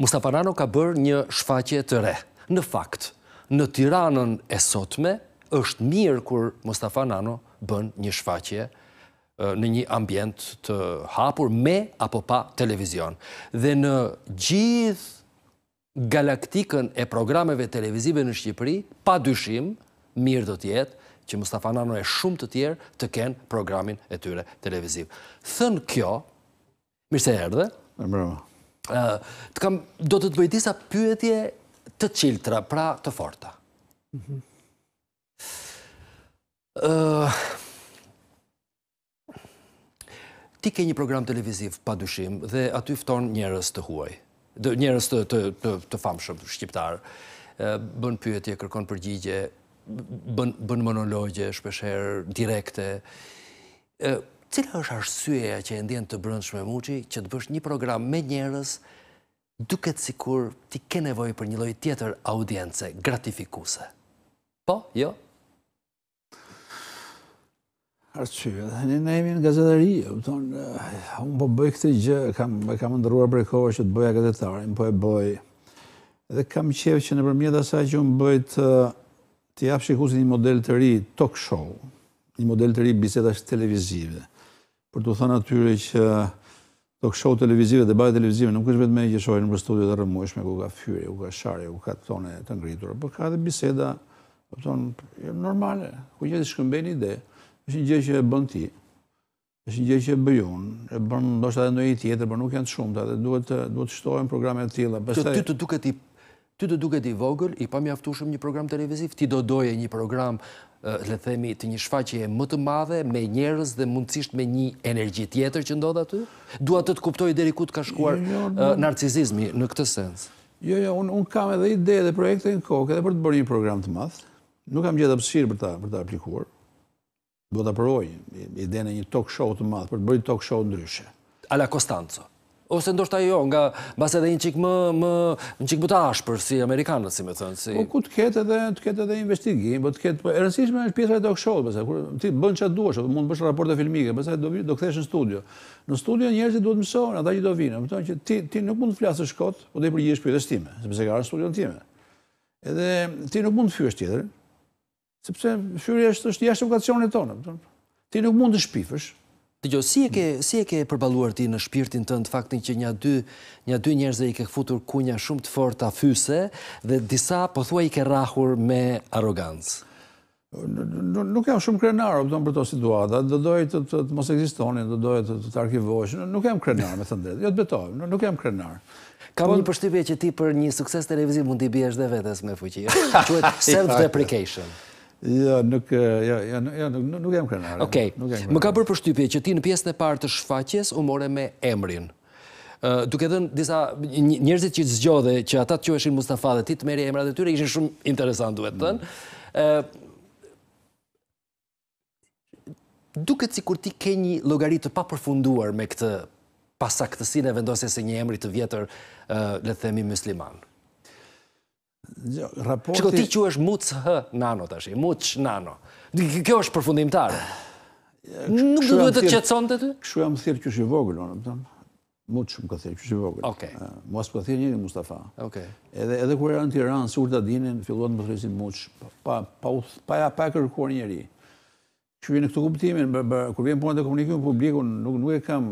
Mustafa Nano ka bërë një shfaqje të re. Në fakt, në tiranën e sotme, është mirë kur Mustafa Nano bën një shfaqje në një ambient të hapur me apo pa televizion. Dhe në gjithë galaktikën e programeve televizive në Shqipëri, pa dyshim, mirë do tjetë, që Mustafa Nano e shumë të tjerë të kenë programin e tyre televizive. Thënë kjo, mirë se erdhe, do të të bëjti sa pyetje të qiltra, pra të forta. Ti ke një program televiziv, pa dushim, dhe aty fton njërës të huaj, njërës të famshëm, shqiptarë, bën pyetje, kërkon përgjigje, bën monologje, shpesherë, direkte. Cila është arsyeja që e ndjen të brëndshme muqi që të bësh një program me njerës duket si kur ti ke nevoj për një loj tjetër audience gratifikuse? Po, jo? Arsyeja, dhe një nejmi në gazetari, eh, unë po bëj këtë gjë, kam ndërruar për e kohë që të bëja gazetarin, po e bëj. Dhe kam qevë që në përmjet asaj që unë bëj të të japë shikusin një model të ri talk show, një model të ri bisetash televizive për të thënë atyre që do të shoh televizive dhe bajë televizive, nuk është vetëm që shohin në studio të rrëmueshme ku ka fyri, ku ka sharje, ku ka tone të ngritur, për ka edhe biseda, do të thonë, jam normale, ku gjithë një ide, është një gjë që e bën ti. Është një gjë që e bëj e bën ndoshta edhe ndonjë tjetër, por nuk janë të shumë, dhe duhet të, duhet të shtohen programe të tilla. ty të duket ti të duket i vogël, i pamjaftueshëm një program televiziv, ti do doje një program le themi, të një shfaqje më të madhe me njerës dhe mundësisht me një energji tjetër që ndodhë aty? Dua të të kuptoj dheri ku të ka shkuar jo, jo, narcizizmi në këtë sens? Jo, jo, unë kam edhe ide dhe projekte në kokë edhe për të bërë një program të madhë. Nuk kam gjithë apësirë për të aplikuar. Do të përoj ide në një talk show të madhë, për të bërë një talk show ndryshe. Ala Kostanco? ose ndoshta jo, nga mbas edhe një çik më më një çik më ashpër si amerikanët, si më thënë, si. Po ku të ketë edhe të ketë edhe investigim, po të ketë, po e rëndësishme është pjesa e talk show-s, kur ti bën çfarë duash, mund të bësh raporte filmike, pastaj do do kthesh në studio. Në studio njerëzit duhet mësojnë, ata që do vinë, më thon që ti ti nuk mund të flasësh kot, po do të përgjigjesh pyetjes time, sepse ka në studion time. Edhe ti nuk mund të fyesh tjetër, sepse fyrja është jashtë vokacionit tonë, më thon. Ti nuk mund të shpifësh, Të gjo, si e ke, si e ke përbaluar ti në shpirtin të në të faktin që një dy, një dy njerëzë i ke futur kunja shumë të fort a fyse dhe disa po thua i ke rahur me arogancë? Nuk jam shumë krenarë, pëtëm për to situata, dhe dojë të, mos eksistonin, dhe dojë të, të, të nuk jam krenar me thëndet, jo të betojë, nuk jam krenar. Kam po një përshtypje që ti për një sukses televiziv mund t'i biesh dhe vetës me fuqia, që e self-deprecation. Jo, nuk, jo, jo, nuk, jam krenar. Okej, më ka bërë përshtypje që ti në pjesën e partë të shfaqjes u more me emrin. Duk duke dhënë disa njerëzit që zgjodhe që ata të eshin Mustafa dhe ti të meri emrat e tyre, ishin shumë interesant, duhet të thënë. Duk e duke si kur ti ke një logaritë pa përfunduar me këtë pasaktësin e vendosjes e një emri të vjetër, le themi, musliman raporti... Qëko ti që është mucë hë nano të ashtë, mucë nano. Kjo është përfundimtarë. Nuk të duhet të qëtëson të ty? Këshu jam thirë që është i vogël, unë, më tëmë. Mucë më ka thirë që është i vogël. Mua së ka po thirë njëri Mustafa. Edhe kërë e në Tiranë, së urta dinin, filluat më thresin mucë. Pa ja pa kërkuar njëri. Që vjen këtu kuptimin, kërë vjen punë të komunikimin publikun, nuk e kam...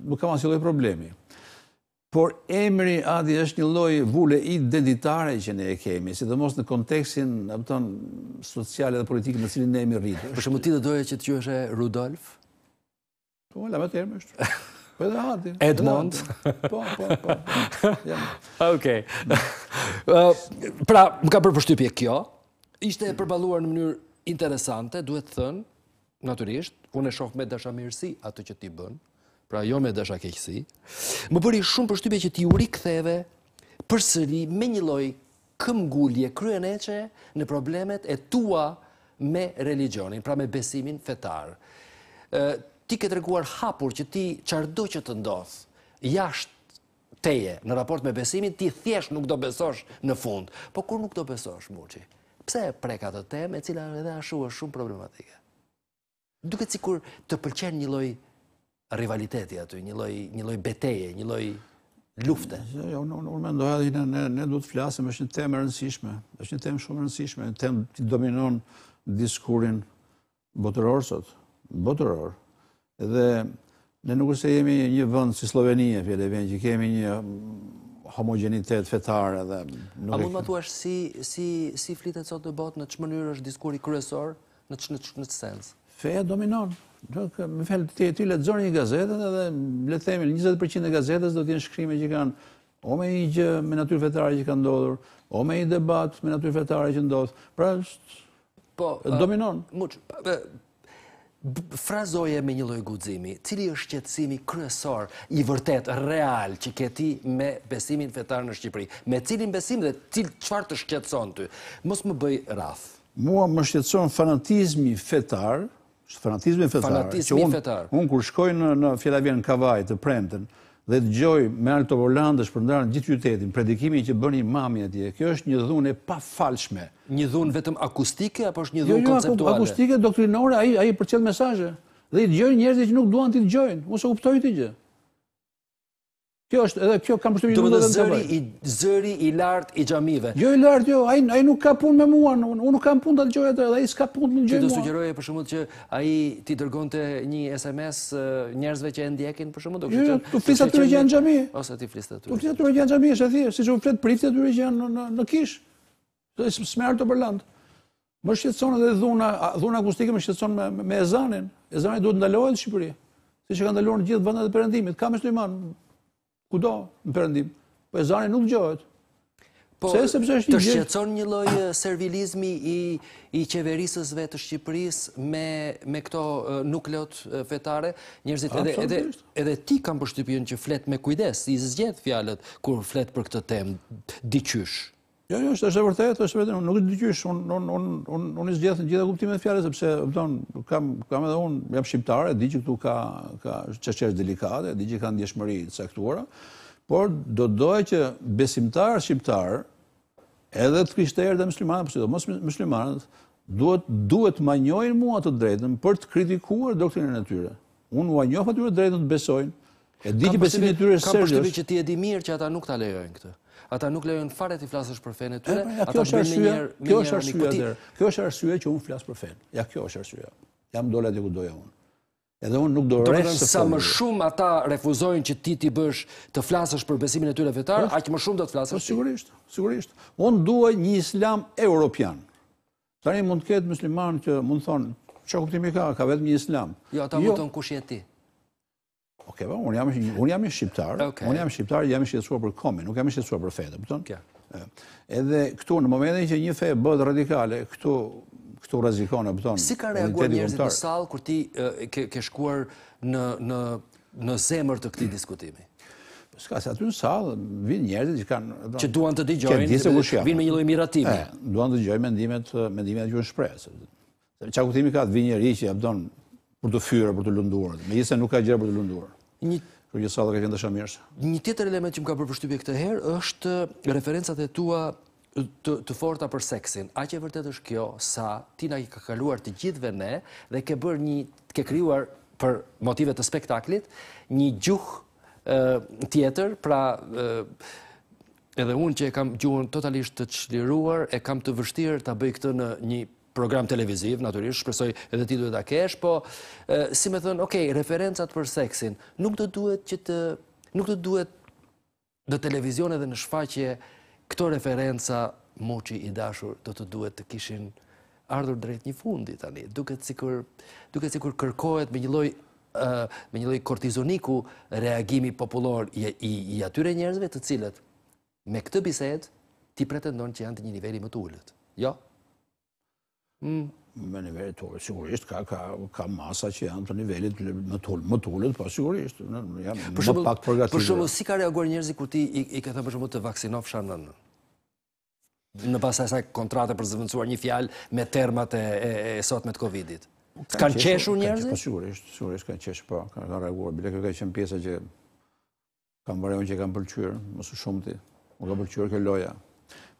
Nuk kam asiloj problemi. Por emri adhi është një loj vule identitare që ne e kemi, si dhe mos në kontekstin apëton, sociale dhe politikë në cilin ne emi rritë. Për shumë ti dhe doje që të që është Rudolf? Po, la më termë është. Po edhe adhi. Edmond? Po, po, po. po. Okej. pra, më ka përpështypje kjo. Ishte e përbaluar në mënyrë interesante, duhet të thënë, naturisht, unë e shohë me dashamirësi atë që ti bënë, pra jo me dasha keqësi, më bëri shumë për shtype që ti uri këtheve për sëri me një loj këmgullje, kryen e që në problemet e tua me religionin, pra me besimin fetar. Ti ke reguar hapur që ti çardo që të ndodh jashtë teje në raport me besimin, ti thjesht nuk do besosh në fund. Po kur nuk do besosh, muqi? Pse preka të tem e cila edhe ashu është shumë problematike? Duket si kur të pëlqen një loj rivaliteti aty, një loj, një loj beteje, një loj lufte? Jo, jo, unë un, un, ne, ne, ne du të flasëm, është një temë rëndësishme, është një temë shumë rëndësishme, një temë të dominon diskurin botëror sot, botëror, dhe ne nuk është se jemi një vënd si Slovenia, fjede vend, që kemi një mm, homogenitet fetar edhe... Nuk A mund më thuash si, si, si flitet sot në botë, në që mënyrë është diskuri kryesor, në që në që në sens? Feja dominon, Më felë të tjetë, ty të një gazetet edhe le të themi, 20% e gazetet do t'jenë shkrimi që kanë o me i gjë me natyrë vetarë që kanë ndodhur, o me i debatë me natyrë vetarë që ndodhë. Pra, po, dominon. frazoje me një lojë guzimi, cili është qëtësimi kryesor i vërtet, real, që këti me besimin vetarë në Shqipëri? Me cilin besim dhe cilë qëfar të shqetëson të? Mos më bëj rath. Mua më shqetëson fanatizmi vetarë, fanatizmi fetar. unë, un, kur shkoj në, në Kavaj të premten, dhe të gjoj me Alto Orlandës për ndarën gjithë qytetin, predikimin që bëni mami atje, kjo është një dhunë e pa falshme. Një dhunë vetëm akustike, apo është një jo, dhunë jo, jo, konceptuale? Akustike, doktrinore, aji, aji për qëllë Dhe i të gjoj njerëzit që nuk duan të të gjojnë, mu se uptoj të gjë. Kjo është edhe kjo kam përshtypjen e lutem të bëj. Do të zëri i zëri i lartë i xhamive. Jo i lartë, jo, ai ai nuk ka punë me mua, unë nuk kam punë ta dëgjoj atë, ai s'ka punë me mua. Ti të sugjeroje për shkakun që ai ti dërgonte një SMS njerëzve që e ndjekin për shkakun do jo, jo, të thotë. Ju flisat aty që janë në xhami. Ose ti flisat aty. Ju flisat aty që janë në xhami, është e thjeshtë, siç u flet pritet aty që janë në në kish. Do të smerë të përland. Më shqetëson edhe dhuna, dhuna akustike më shqetëson me me ezanin. Ezani duhet ndalohet në Shqipëri. Si që kanë ndaluar në gjithë vendet e perëndimit, kam shtyman kudo në përëndim, po e zani nuk gjohet. Po, se, të shqetson një lojë servilizmi i, i qeverisësve të Shqipëris me, me këto nukleot fetare, njërzit edhe, edhe, edhe ti kam përshtypjen që flet me kujdes, i zgjedh fjalet kur flet për këtë tem, Diqysh. Jo, jo, është e vërtet, është vërtet, nuk është dyqysh, unë un, un, un, un, un i zgjethë të gjitha kuptimet fjallet, sepse, pëton, kam, kam edhe unë, jam shqiptare, di që këtu ka, ka qeqerës delikate, di që ka ndjeshmëri të sektuara, por do dojë që besimtar shqiptar, edhe të krishterë dhe mëslimanët, përse po do mos mëslimanët, duhet, duhet ma njojnë mua të drejtën për të kritikuar doktrinën e tyre. Unë ua njofë të drejtën të besojnë, e di që besimit tyre sërgjës. Kam përshqipi që ti e di mirë që ata nuk ta lejojnë këtë ata nuk lejon fare ti flasësh për fenë tyre, eh, ata bëjnë një herë, kjo është arsye atëherë. Kjo është arsye që un flas për fenë. Ja kjo është arsye. Jam dola diku doja un. Edhe unë nuk do rresh sa po më shumë ata refuzojnë që ti ti bësh të flasësh për besimin e tyre vetar, aq më shumë do të flasësh. Sigurisht, sigurisht. Unë duaj një islam europian. Tani mund të ketë musliman që mund thonë çka kuptimi ka, ka vetëm një islam. Jo, ata jo, mund të thonë kush je ti. Oke, okay, po, unë jam unë jam shqiptar. Okay. Unë jam shqiptar, jam shqetësuar për komin, nuk jam shqetësuar për fetën, kupton? Po okay. Edhe këtu në momentin që një fe bëhet radikale, këtu këtu rrezikon, kupton? Po si ka reaguar njerëzit në sallë kur ti ke, ke shkuar në në në zemër të këtij diskutimi? Ska se aty në sallë vinë njerëzit që kanë që duan të dëgjojnë, vinë me një lojë miratimi. E, duan të dëgjojnë mendimet, mendimet që shpresë. Çfarë kuptimi ka të vinë njëri që jepton për të fyrë, për të lënduar, megjithëse nuk ka gjë për të lënduar. Një tjetër element që më ka përshtypje këtë her është referencat e tua të forta për seksin. A që e vërtet është kjo sa tina i ka kaluar të gjithve ne dhe ke bërë një, ke krijuar për motive të spektaklit, një gjuh tjetër, pra edhe unë që e kam gjuhën totalisht të çliruar, e kam të vështirë të bëjë këtë në një program televiziv, naturisht, shpresoj edhe ti duhet a kesh, po, si me thënë, okej, referencat për seksin, nuk do duhet që të, nuk do duhet dhe televizion edhe në shfaqje, këto referenca moqi i dashur të të duhet të kishin ardhur drejt një fundi tani, duke cikur kërkohet me një loj me një loj kortizoniku reagimi popullor i atyre njerëzve të cilët me këtë biset ti pretendon që janë të një niveli më të ullët. Jo? Mm. Me nivellit të ullit, sigurisht, ka masa që janë të nivellit më tullit, më tullit, pa po sigurisht, janë më pak përgatit. Për shumë, si ka reaguar njerëzi kur ti i ka thëmë për shumë të vaksinov shanën? Në pasaj sa kontrate për zëvëndësuar një fjalë me termat e sot me të Covidit. Kanë qeshur njerëzi? Po sigurisht, sigurisht kanë qeshur, pa, po, kanë reaguar. Bile ka qenë pjesë që kam vërëjnë që kam përqyrë, mësë shumë ti, më kam kjo kë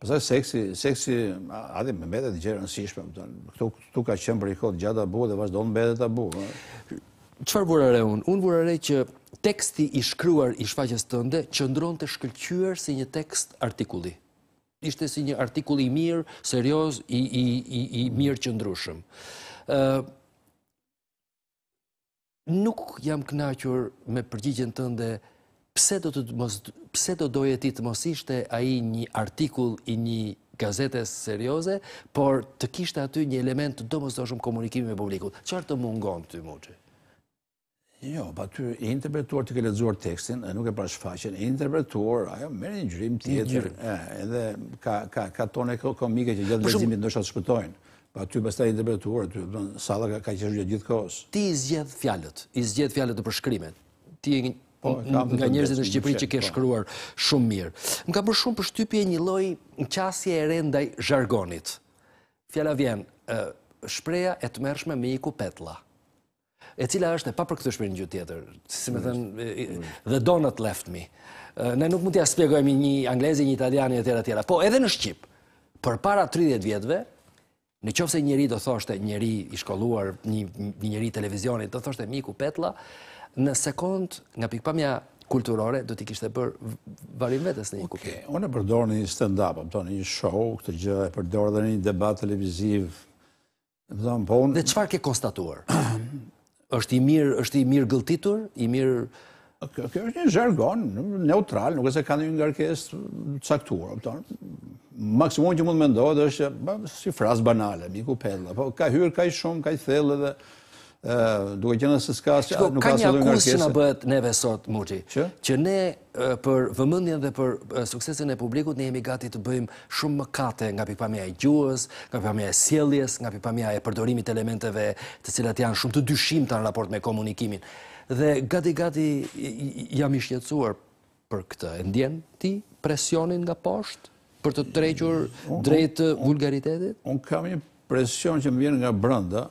Pasaj seksi, seksi, adhe me medet një gjerë nësishme, po këtu ka qenë për i kodë gjatë abu dhe vazhdo në medet abu. Qëfar vërëre unë? Unë re që teksti i shkryuar i shfaqës tënde qëndron të shkëllqyër si një tekst artikuli. Ishte si një artikuli mirë, serios, i mirë qëndrushëm. Nuk jam knaqër me përgjigjen tënde pse do doje ti të mos ishte aji një artikull i një gazetes serioze, por të kishte aty një element të domës do shumë komunikimi me publikut. Qërë të mungon të muqë? Jo, pa po ty e interpretuar të kelezuar tekstin, nuk e prashfaqen, e interpretuar, ajo, mërë një gjërim tjetër, edhe ka tone komike që gjithë lezimit nështë atë shpëtojnë. Pa po ty pas ta e interpretuar, sala ka qeshë gjithë kohës. Ti i zgjedh fjallët, i zgjedh fjallët të përshkrimet. Ti i një Po, nga njerëzit në Shqipëri që ke po. shkruar shumë mirë. Më ka bërë shumë për shtypje një loj në qasje e rendaj zhargonit. Fjala vjen, shpreja e të me i ku petla. E cila është e pa për këtë një tjetër, si me thënë, the donut left me. Ne nuk mund t'ja spjegojmë një anglezi, një italiani, një tjera, Po, edhe në Shqipë, për para 30 vjetëve, Në qofë se njëri do thoshte, njëri i shkolluar, një njëri televizionit do thoshte, Miku Petla, në sekund nga pikpamja kulturore do t'i kishtë e për varim vetës në një kupi. Unë e përdojnë një stand-up, një show, këtë gjë, e përdojnë dhe një debat televiziv. Dhe qëfar po ke konstatuar? është i mirë, është i mirë gëltitur, i mirë... Kjo është një zhargon, neutral, nuk e se ka një ngarkes caktuar. Maksimum që mund me ndohet është si frasë banale, miku pedla, po ka hyrë, ka i shumë, ka i thellë dhe duke që se s'ka nuk Ka një akus që në bëhet neve sot, Muti, që ne për vëmendjen dhe për suksesin e publikut, ne jemi gati të bëjmë shumë më kate nga pipamia e gjuës, nga pipamia e sieljes, nga pipamia e përdorimit elementeve të cilat janë shumë të dyshim të në raport me komunikimin. Dhe gati-gati jam i shqetsuar për këtë endjen ti presionin nga poshtë për të trequr mm, drejtë vulgaritetit? Unë kam një presion që më vjen nga brenda,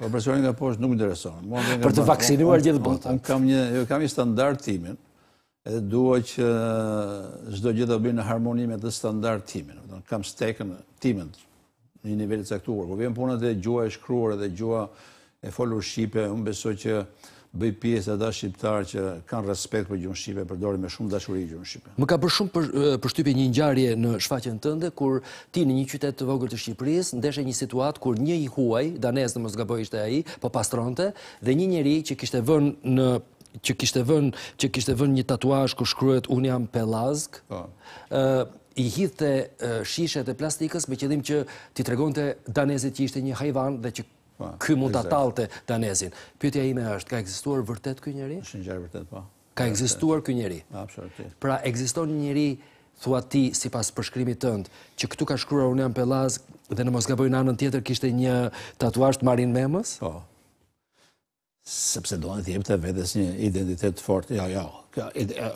Për personin nga poshtë nuk më ndereson. Për të vaksinuar gjithë botën. Unë kam një jo, standart timin, edhe duaj që zdo eh, gjithë dhe bëjnë në harmonimet të standart timin. Kam stekën timin në një nivellit saktuar, Po vjen punët dhe gjua e shkruar dhe gjua e folur Shqipe, unë besoj që bëj pjesë ata shqiptarë që kanë respekt për gjuhën shqipe, përdorin me shumë dashuri gjuhën shqipe. Më ka për shumë për përshtypje një ngjarje në shfaqjen tënde kur ti në një qytet të vogël të Shqipërisë ndeshe një situatë kur një i huaj, danez në mos gaboj ishte ai, po pastronte dhe një njerëj që kishte vënë në që kishte vënë që kishte vënë një tatuazh ku shkruhet un jam pellazg. ë po. i hidhte shishet e plastikës me qëllim që ti tregonte danezit që ishte një hyjvan dhe që Po, ky mund ta të danezin. Pyetja ime është, ka ekzistuar vërtet ky njeri? Është një vërtet po. Ka ekzistuar ky njerëz? Po, absolutisht. Pra ekziston një njeri, thua ti sipas përshkrimit tënd që këtu ka shkruar Unian Pelaz, dhe në mos gaboj në anën tjetër kishte një tatuazh Marin Memës? Po sepse do në thjebë të vedes një identitet fort, ah, jo, jo,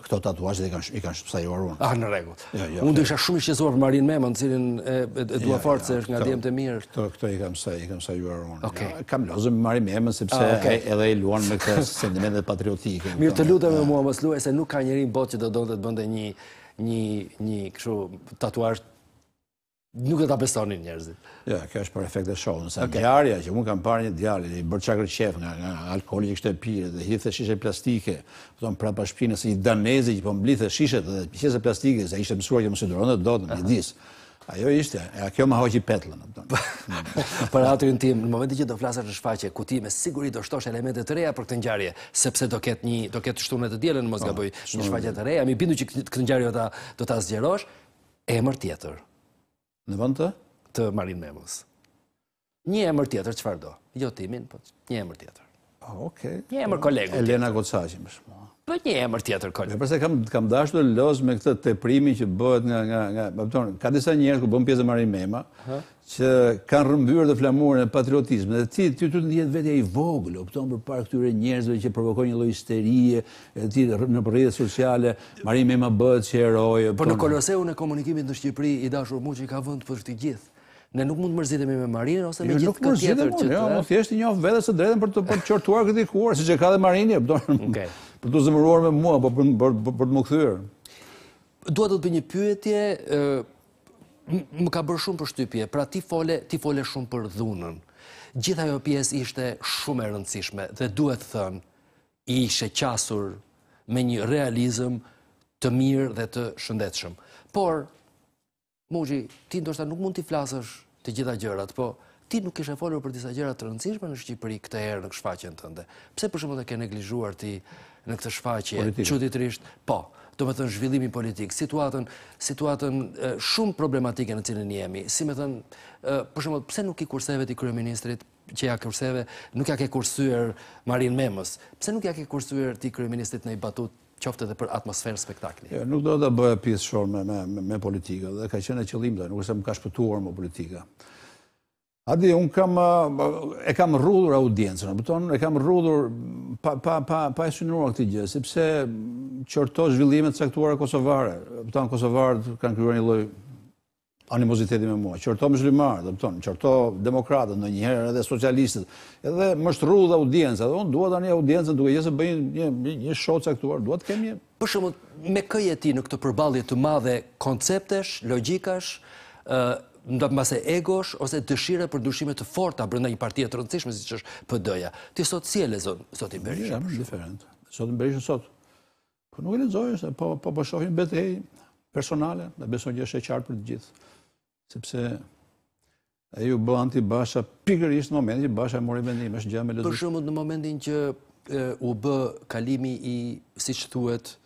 këto tatuashe dhe i kanë shpësa i orunë. Ah, në regut. Unë jo. dhe isha shumë i shqezor për Marin memën, në cilin e dua fort se është nga djemë të mirë. Këto i kanë shpësa i orunë. Kam lozëm me Marin memën, sepse ah, edhe i luan me këtë sentimentet patriotikë. Mirë të luta me mua luaj, se nuk ka njëri në botë që do do të bënde një tatuashe nuk e ta besonin njerëzit. Ja, jo, kjo është për efekt e shohë, nësa okay. djarja, që mund kam parë një djarja, i bërë qakrë qef nga, nga alkoholi që kështë e pire, dhe hithë e shishe plastike, përton pra pa shpinës i danezi që po mblithë e shishe dhe pjesë e plastike, se ishte mësuar që mësë dronë dhe do të në disë. Ajo ishte, e a kjo më hoqi petlën. për atërin tim, në momenti që do flasër në shfaqe, ku ti me sigurit do shtosh elementet të reja për këtë njarje, sepse do ketë një, do ketë shtunet të djelen, mos nga po, bëj, një shfaqe të reja, mi bindu që këtë njarje do të asgjerosh, e mërë tjetër, Në vënd të? Të Marin Memës. Një emër tjetër, që do? Jo timin, po një emër tjetër. Ah, okej. Një emër kolegu tjetër. Elena më shmo. Për një emër tjetër këllë. Në përse kam dashtu loz me këtë primi që bëhet nga... Po ka disa njerës ku bëm pjesë e Marin Mema, që kanë rëmbyrë dhe flamurën e patriotismë, Dhe ti të të njëtë vetëja i voglë, optonë për parë këtyre njerësve që provokojnë një lojisterie, ti në përrejtë sociale, Marin Mema bëhet që erojë... Por në koloseu në komunikimit në Shqipëri, i dashur mu që i ka vënd për të gjithë. Ne nuk mund të mërzitemi me Marinë, ose me jo, gjithë këtë tjetër që jo, të... Nuk mërzitemi, jo, më thjeshti një ofë vedhe së drejtën për të qërtuar këtë i kuar, ka dhe Marinë, e për të zëmëruar me mua, po për të më këthyrë. Dua të të për një pyetje, më ka bërë shumë për shtypje, pra ti fole shumë për dhunën. Gjitha jo pjesë ishte shumë e rëndësishme dhe duhet të thënë i ishe qasur me një realizëm të mirë dhe të shëndetshëm. Por, Mugji, ti ndoshta nuk mund t'i flasësh të gjitha gjërat, po ti nuk kishe folur për disa gjëra të rëndësishme në Shqipëri këtë herë në shfaqjen tënde. Pse për shembull e ke neglizhuar ti në këtë shfaqje çuditërisht? Po, do të thënë zhvillimi politik, situatën, situatën shumë problematike në cilën jemi. Si më thënë, për shembull, pse nuk i kurseve ti kryeministrit që ja kurseve, nuk ja ke kursyer Marin Memës? Pse nuk ja ke kursyer ti kryeministrit në i batut qoftë edhe për atmosferë spektakli. Jo, nuk do të bëja pjesë shumë me me, me politikën, dhe ka qenë qëllim, do nuk është se më ka shpëtuar më politika. Adi, unë kam, e kam rrullur audiencën, e kam rrullur pa e sënëruar këti gjithë, sepse qërto zhvillimet saktuar Kosovare, e Kosovarët kanë kryurë një loj animoziteti me mua, qërto më zhlimarë, dhe qërto demokratët, në njëherë edhe socialistët, edhe më shtrullu dhe audiencë, adhe unë duhet anje audiencën duke gjithë se bëjnë një shot sektuar, duhet kemi një... Për shumë, me këj e ti në këtë përbalje të madhe konceptesh, logikash, ndër mbase egosh ose dëshire për ndushime të forta brenda një partie të rëndësishme siç është PD-ja. Ti sot si e lexon sot i Berisha? Është diferent. Sot i Berisha sot. Po nuk e lexoj, po po po shohim betej personale, dhe beson që është e qartë për të gjithë. Sepse e u bën anti Basha pikërisht në momentin që Basha mori vendim, është gjë me lezuar. Për shembull në momentin që u bë kalimi i siç thuhet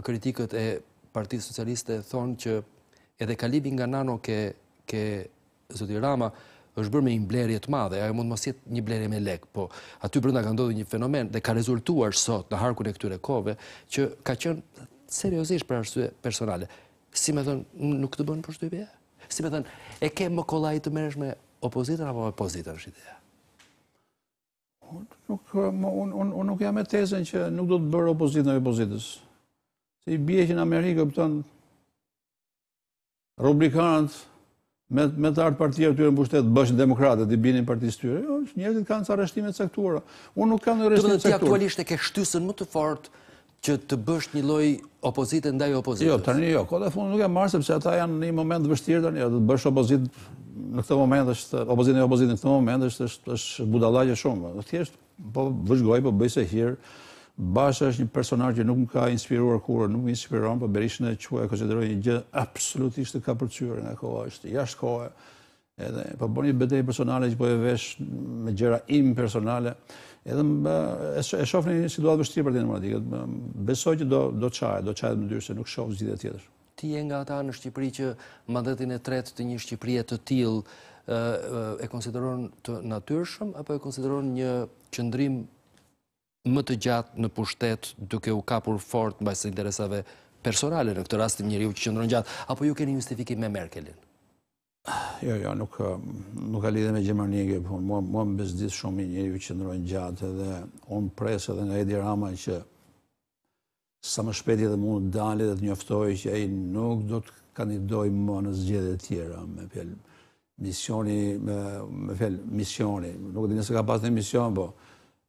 kritikët e Partisë Socialiste thonë që edhe kalibi nga nano ke, ke zoti Rama, është bërë me një blerje të madhe, ajo mund mos jetë një blerje me lek, po aty brenda ka ndodhur një fenomen dhe ka rezultuar sot në harkun e këtyre kove që ka qenë seriozisht për arsye personale. Si më thon, nuk të bën përshtypje? Si më thon, e ke më kollaj të merresh me opozitën apo me opozitën është ideja? Unë nuk kam un, nuk jam me tezën që nuk do të bërë opozitë e opozitës. Si bie që në Amerikë, thon, rubrikanët me, me të artë partia të tyre në bushtetë, bëshën demokratët i binin partisë tyre, jo, njerëzit kanë ca rështime të sektuara. Unë nuk kanë në rështime të sektuara. Të më të aktualisht e ke shtysën më të fort që të bësh një loj opozitë ndaj opozitës. Jo, tani jo, kodë e fundë nuk e marë, sepse ata janë një moment vështirë të një, jo, të bësh opozitë në këtë moment është e opozitë në këtë moment është është, është budallaqe shumë. Thjesht po vëzhgoj, po bëjse se Basha është një personar që nuk më ka inspiruar kurë, nuk më inspiruar, për po Berishën e që e konsideroj një gjë absolutisht të kapërcyrë nga koha, është jashtë koha, edhe për po bërë një bëtej personale që po e vesh me gjera im personale, edhe më, e shofë një situatë vështirë për të demokratikët, besoj që do qajë, do qajë dhe më dyrë se nuk shofë zhjithet tjetër. Ti e nga ata në Shqipëri që mandetin e tretë të një Shqipëria të tilë e konsideron të natyrshëm apo e konsideron një qëndrim më të gjatë në pushtet duke u kapur fort në bajsë interesave personale në këtë rastin njëri u që qëndron gjatë, apo ju keni justifikim me Merkelin? Jo, jo, nuk ka lidhe me Gjemarnik e mua më bezdis shumë njëri u që qëndron gjatë edhe unë presë edhe nga Edi Rama që sa më shpeti dhe mund dalit dhe të njoftoj që e nuk do të kandidoj më në zgjede tjera me pjellim. Misioni, me fel, misioni, nuk dhe njësë ka pas në mision, po,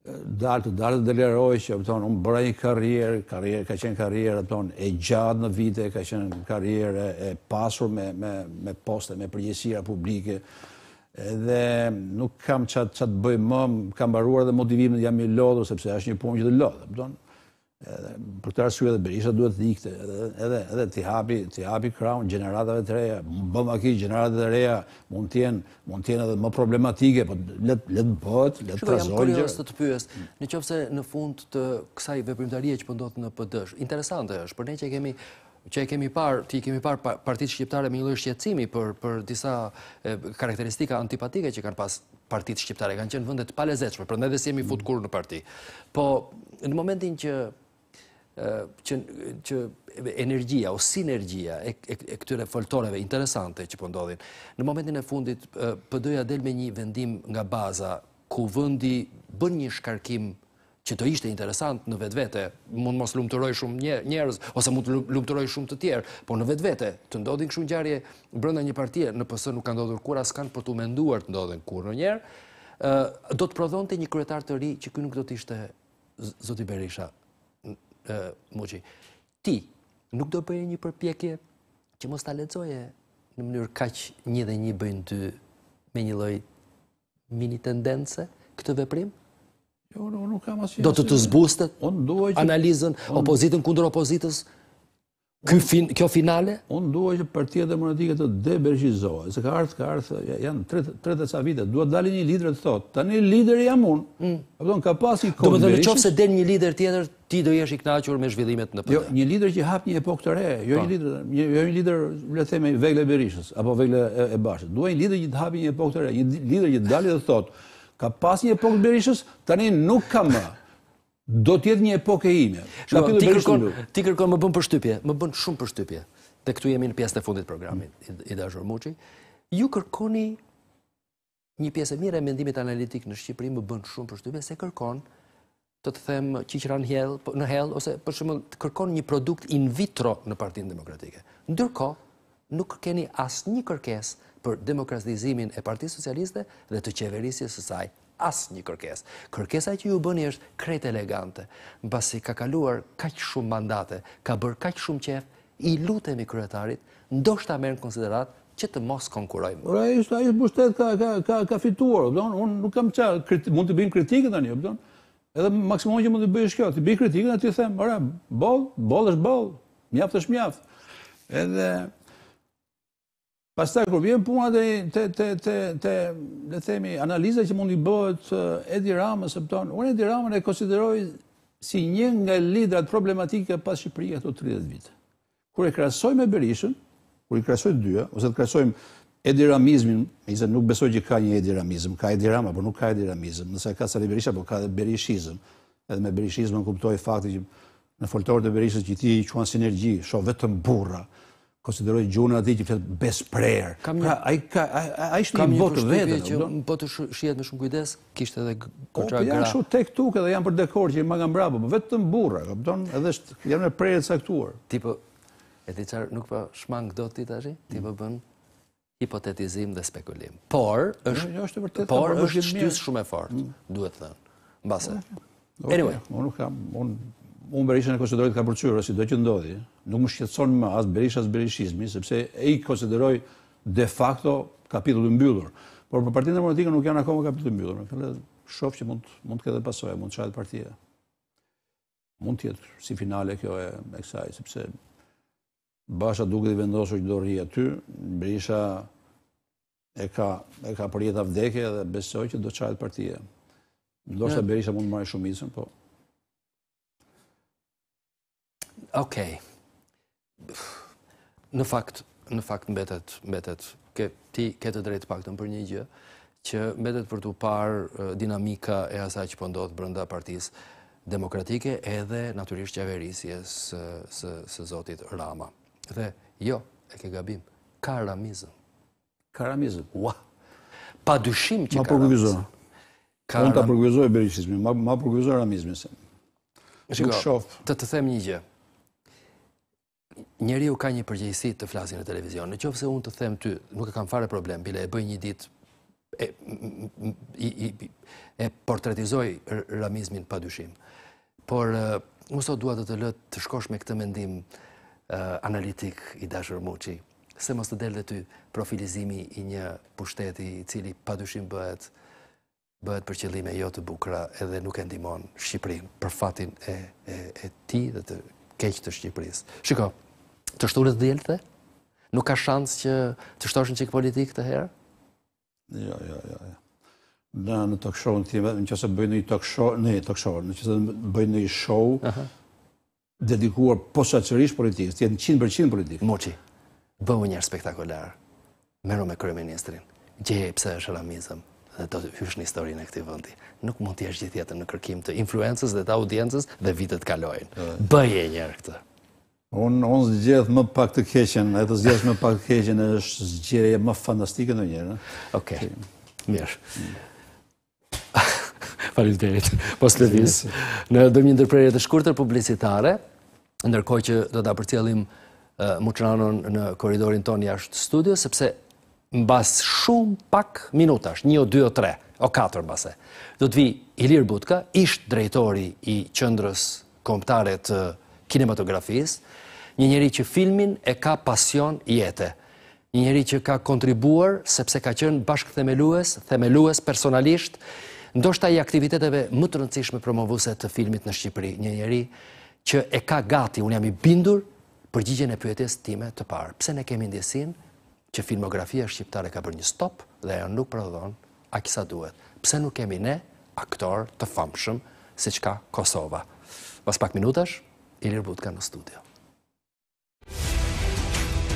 dalë të dalë të deleroj që më tonë, unë bërë një karrierë, ka qenë karrierë, më tonë, e gjatë në vite, ka qenë karrierë e pasur me, me, me poste, me përgjësira publike, edhe nuk kam qatë, bëjmë, më, kam baruar dhe motivim dhe jam i lodhë, sepse është një punë që të lodhë, më tonë, edhe për këtë arsye edhe Berisha duhet të ikte edhe edhe ti hapi ti hapi crown gjeneratave të reja bëm aki gjeneratave të reja mund të jenë mund të jenë edhe më problematike po le le të bëhet le të trazojë jam kurioz të të pyes nëse në fund të kësaj veprimtarie që po ndodh në PD interesante është për ne që kemi që e kemi parë, ti kemi parë partitë shqiptare me një lloj shqetësimi për për disa karakteristika antipatike që kanë pas partitë shqiptare, kanë qenë vende të palezetshme, prandaj dhe si jemi futkur në parti. Po në momentin që që, që energjia o sinergjia e, këtyre foltoreve interesante që po ndodhin. Në momentin e fundit, PD-ja del me një vendim nga baza, ku vëndi bën një shkarkim që të ishte interesant në vetë vete, mund mos lumëtëroj shumë njerëz, ose mund lumëtëroj shumë të tjerë, por në vetë vete të ndodhin këshu njarje brënda një partije, në pësë nuk ka ndodhur kur as kanë për të menduar të ndodhin kur në njerë, do të prodhonte një kryetar të ri që kënë nuk do të ishte Zoti Berisha, Muqi, ti nuk do bëjë një përpjekje që mos ta lexoje në mënyrë kaq një dhe një bëjnë dy me një lloj mini tendence këtë veprim? Jo, nuk kam Do të të zbustet? duaj analizën opozitën kundër opozitës kjo finale? Unë duhe që partia demokratike të debergjizohet, se ka ardhë, ka ardhë, janë tretë e ca vite, duhe të dali një lider të thotë, ta një lider jam unë, mm. ka pas i konveshë... Duhe të në qofë se den një lider tjetër, ti do jesh i knaqër me zhvillimet në përde. Jo, një lider që hap një epok të re, jo po. një lider, jo një lider, le theme, vegle e berishës, apo vegle e bashët, duhe një lider që të hap një epok të re, një lider që të dali dhe thotë, ka pas një epok të berishës, tani nuk kam më, do tjetë një epoke ime. Ti kërkon më bënë përshtypje, më bënë shumë përshtypje, dhe këtu jemi në pjesë të fundit programit, i dashur muqi, ju kërkoni një pjesë e mire e mendimit analitik në Shqipëri më bënë shumë përshtypje, se kërkon të të them qiqra po, në hel, ose përshumë të kërkon një produkt in vitro në partinë demokratike. Ndërko, nuk keni asë një kërkes për demokratizimin e partijë socialiste dhe të qeverisje sësaj asë një kërkes. Kërkesa që ju bëni është krete elegante, basi ka kaluar kaqë shumë mandate, ka bërë kaqë shumë qef, i lutemi kërëtarit, ndoshta ta në konsiderat që të mos konkurojmë. Ura, ishtë a ishtë bështet ka fituar, unë nuk kam qa, mund të bim kritikët anje, pëtonë, edhe maksimum që mund të bëjë shkjo, të bëjë kritikën, e të ju themë, bëllë, bëllë është bëllë, mjaftë është mjaftë. Pastaj kur vjen puna te te te te le themi analiza që i bëhet eh, Edi Ramës së ton. Unë Edi Ramën e konsideroj si një nga liderat problematike pas Shqipërisë ato 30 vite. Kur e krasoj me Berishën, kur i krasoj të dyja ose të krahasojmë Edi Ramizmin, nuk besoj që ka një Edi ka Edi Rama, por nuk ka Edi nëse ka sa Berisha, por ka Berishizëm. Edhe me në kuptoj fakti që në foltorët e Berishës që ti i quan sinergji, shoh vetëm burra, konsiderojë gjurën ati që fletë best prayer. Pra, a ishtë një botë vetën. Kam një përshqipje që më botë po shqijet me shumë kujdes, kishtë edhe po, kontra po, gra. O, për janë shumë tek tuk edhe janë për dekor që i magam brabo, për vetë të mburra, edhe janë e prerë të saktuar. Tipo, e ti qarë, nuk për shmang do të ti të tipo për bën hipotetizim dhe spekulim. Por, jo, është jo, shtys shumë e fort, mm. duhet të thënë. Mm. Anyway, unë nuk kam, unë unë Berisha në konsideroj të ka përqyrë, si do që ndodhi, nuk më shqetson më asë Berisha së Berishizmi, sepse e i konsideroj de facto kapitullu mbyllur. Por për partinë demokratikë nuk janë akoma kapitullu mbyllur. Në këllet, shof që mund, mund të këtë pasoja, mund të qajtë partia. Mund të jetë si finale kjo e eksaj, kësaj, sepse basha duke dhe vendosur që do rrje aty, Berisha e ka, e ka përjeta vdekje dhe besoj që do të partia. Ndo shta Berisha mund të marrë shumicën, po... Okej. Në fakt, në fakt mbetet, mbetet, ti ke të drejtë pak të më për një gjë, që mbetet për të parë dinamika e asaj që pëndodhë po brënda partisë demokratike edhe naturisht qeverisjes së zotit Rama. Dhe jo, e ke gabim, ka Ramizëm. Ka Ramizëm, ua. Pa dyshim që ka Ramizëm. Ma përgjëzohë. Unë të përgjëzohë e berisizmi, ma përgjëzoj Ramizëm. Shko, të të them një gjë njeri u ka një përgjegjësi të flasin e televizion, në qofë se unë të them ty, nuk e kam fare problem, bile e bëj një dit, e portretizoj ramizmin pa dyshim. Por, më sot duat dhe të lëtë të shkosh me këtë mendim analitik i dashër muqi, se mos të delë dhe ty profilizimi i një pushteti i cili pa dyshim bëhet bëhet për qëllime jo të bukra edhe nuk e ndimon Shqiprin për fatin e ti dhe të keqë të Shqipris. Shiko, të shturit djelte? Nuk ka shans që të në qikë politik të herë? Jo, jo, jo. jo. Në në talk show në këtime, në qëse bëjnë një talk show, në talk show, në qëse bëjnë një show dedikuar posaqërish politikës, të jetë në 100% politikë. Moqi, bëmë njërë spektakular, meru me kërëministrin, gjeje pëse është ramizëm, dhe të hysh një historinë në këti vëndi. Nuk mund t'jesh gjithjetën në kërkim të influencës dhe të audiences dhe vitet kalojnë. Bëje njërë këtë. Unë un zgjedh më pak të keqen, e të zgjedh më pak të keqen është zgjerje më fantastike në njërë. Okej, mirë. Falim të rritë, pos të vizë. Në dëmjë ndërprerje të shkurë të publicitare, ndërkoj që do të apërtjelim uh, muqranon në koridorin ton jashtë studio, sepse në bas shumë pak minutash, një o dy o tre, o katër në base, do të vi Ilir Butka, ishtë drejtori i qëndrës komptare të kinematografisë, një njëri që filmin e ka pasion jetë, një njëri që ka kontribuar sepse ka qënë bashkë themelues, themelues personalisht, ndoshta i aktiviteteve më të rëndësishme promovuse të filmit në Shqipëri, një njëri që e ka gati, unë jam i bindur për gjigjen e pyetjes time të parë. Pse ne kemi ndjesin që filmografia shqiptare ka bërë një stop dhe e nuk prodhon a kisa duhet? Pse nuk kemi ne aktor të famshëm se qka Kosova? Vas pak minutash, Ilir Butka në studio.